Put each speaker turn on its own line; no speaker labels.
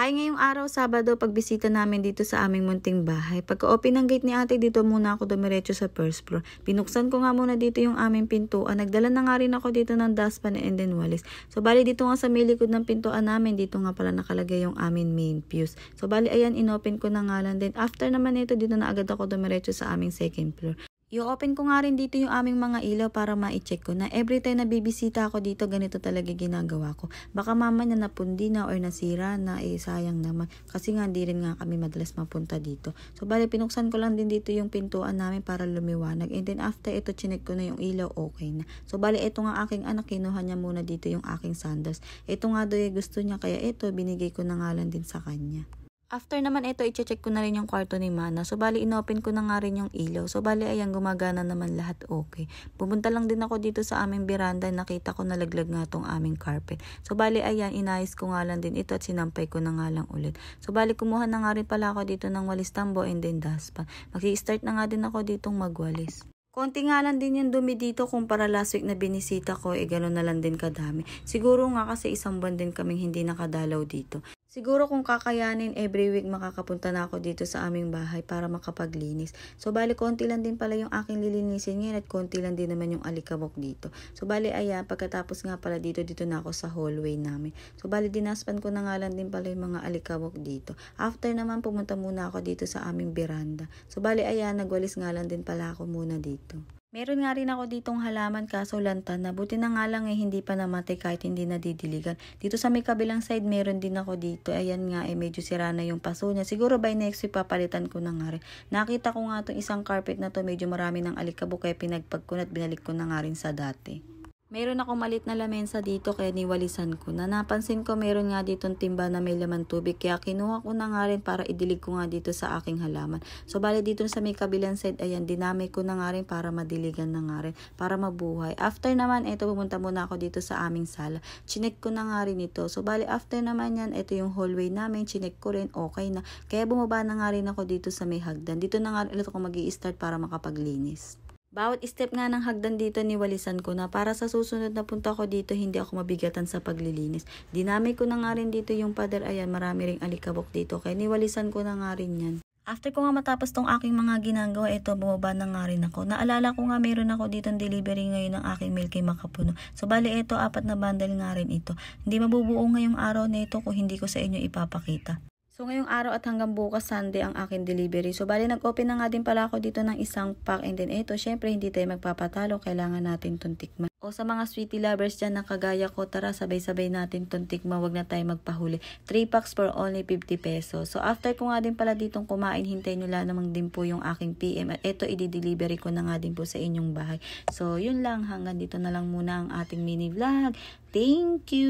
Hi, ngayong araw, Sabado, pagbisita namin dito sa aming munting bahay. Pagka-open ng gate ni ate, dito muna ako dumiretso sa first floor. Binuksan ko nga muna dito yung aming pintuan. Nagdala na nga rin ako dito ng dustpan and then walis. So, bali dito nga sa may likod ng pintuan namin, dito nga pala nakalagay yung aming main fuse. So, bali ayan, inopen ko na nga lang. Then, after naman ito, dito na agad ako dumiretso sa aming second floor. I-open ko nga rin dito yung aming mga ilaw para ma-check ko na every time na bibisita ako dito, ganito talaga ginagawa ko. Baka mama na napundi na or nasira na, eh sayang naman. Kasi nga hindi rin nga kami madalas mapunta dito. So bali, pinuksan ko lang din dito yung pintuan namin para lumiwanag. And then after ito, chinek ko na yung ilaw, okay na. So bali, ito nga aking anak, kinuha niya muna dito yung aking sandals. Ito nga doon gusto niya, kaya ito, binigay ko na nga lang din sa kanya. After naman ito, i check ko na rin yung kwarto ni Mana. So, bali, inopen ko na nga rin yung ilaw. So, bali, ayan, gumagana naman lahat okay. Pumunta lang din ako dito sa aming beranda. Nakita ko nalaglag nga tong aming carpet. So, bali, ayan, inayos ko nga lang din ito at sinampay ko na nga lang ulit. So, bali, kumuha na nga rin pala ako dito ng walis tambo and then daspan. Mag-start na nga din ako ditong magwalis. Konti nga lang din yung dumi dito kumpara last week na binisita ko, eh gano'n na lang din kadami. Siguro nga kasi isang buwan din kaming hindi nakadalaw dito. Siguro kung kakayanin, every week makakapunta na ako dito sa aming bahay para makapaglinis. So, bali, konti lang din pala yung aking lilinisin ngayon at konti lang din naman yung alikabok dito. So, bali, aya, pagkatapos nga pala dito, dito na ako sa hallway namin. So, bali, dinaspan ko na nga lang din pala yung mga alikabok dito. After naman, pumunta muna ako dito sa aming beranda. So, bali, aya, nagwalis nga lang din pala ako muna dito. Meron nga rin ako ditong halaman kaso lantan na buti na nga lang eh hindi pa namatay kahit hindi nadidiligan. Dito sa may kabilang side meron din ako dito. Ayan nga eh medyo sira na yung paso niya. Siguro by next week papalitan ko na nga rin. Nakita ko nga tong isang carpet na to medyo marami ng alikabok kaya pinagpag ko na at binalik ko na nga rin sa dati. Meron akong malit na lamensa dito kaya niwalisan ko na. Napansin ko meron nga ditong timba na may laman tubig kaya kinuha ko na nga rin para idilig ko nga dito sa aking halaman. So bali dito sa may kabilang side, ayan, dinamay ko na nga rin para madiligan na nga rin, para mabuhay. After naman, ito pumunta muna ako dito sa aming sala. Chinek ko na nga rin ito. So bali after naman yan, ito yung hallway namin, chinek ko rin, okay na. Kaya bumaba na nga rin ako dito sa may hagdan. Dito na nga rin ulit ako mag start para makapaglinis. Bawat step nga ng hagdan dito niwalisan ko na para sa susunod na punta ko dito hindi ako mabigatan sa paglilinis. Dinamay ko na nga rin dito yung pader ayan marami ring alikabok dito kaya niwalisan ko na nga rin yan. After ko nga matapos tong aking mga ginagawa, ito bumaba na nga rin ako. Naalala ko nga meron ako ditong delivery ngayon ng aking mail kay Makapuno. So bali ito, apat na bundle nga rin ito. Hindi mabubuo ngayong araw na ito kung hindi ko sa inyo ipapakita. So ngayong araw at hanggang bukas Sunday ang akin delivery. So bali nag-open na nga din pala ako dito ng isang pack and then ito syempre hindi tayo magpapatalo kailangan natin itong O sa mga sweetie lovers dyan na kagaya ko tara sabay-sabay natin itong tikman wag na tayo magpahuli. 3 packs for only 50 pesos. So after ko nga din pala ditong kumain hintay nyo lang naman din po yung aking PM at ito i-delivery ko na nga din po sa inyong bahay. So yun lang hanggang dito na lang muna ang ating mini vlog. Thank you!